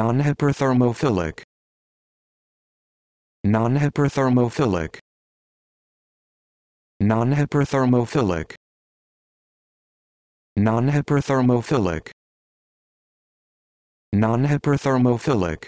non-hyperthermophilic non-hyperthermophilic non-hyperthermophilic non-hyperthermophilic non-hyperthermophilic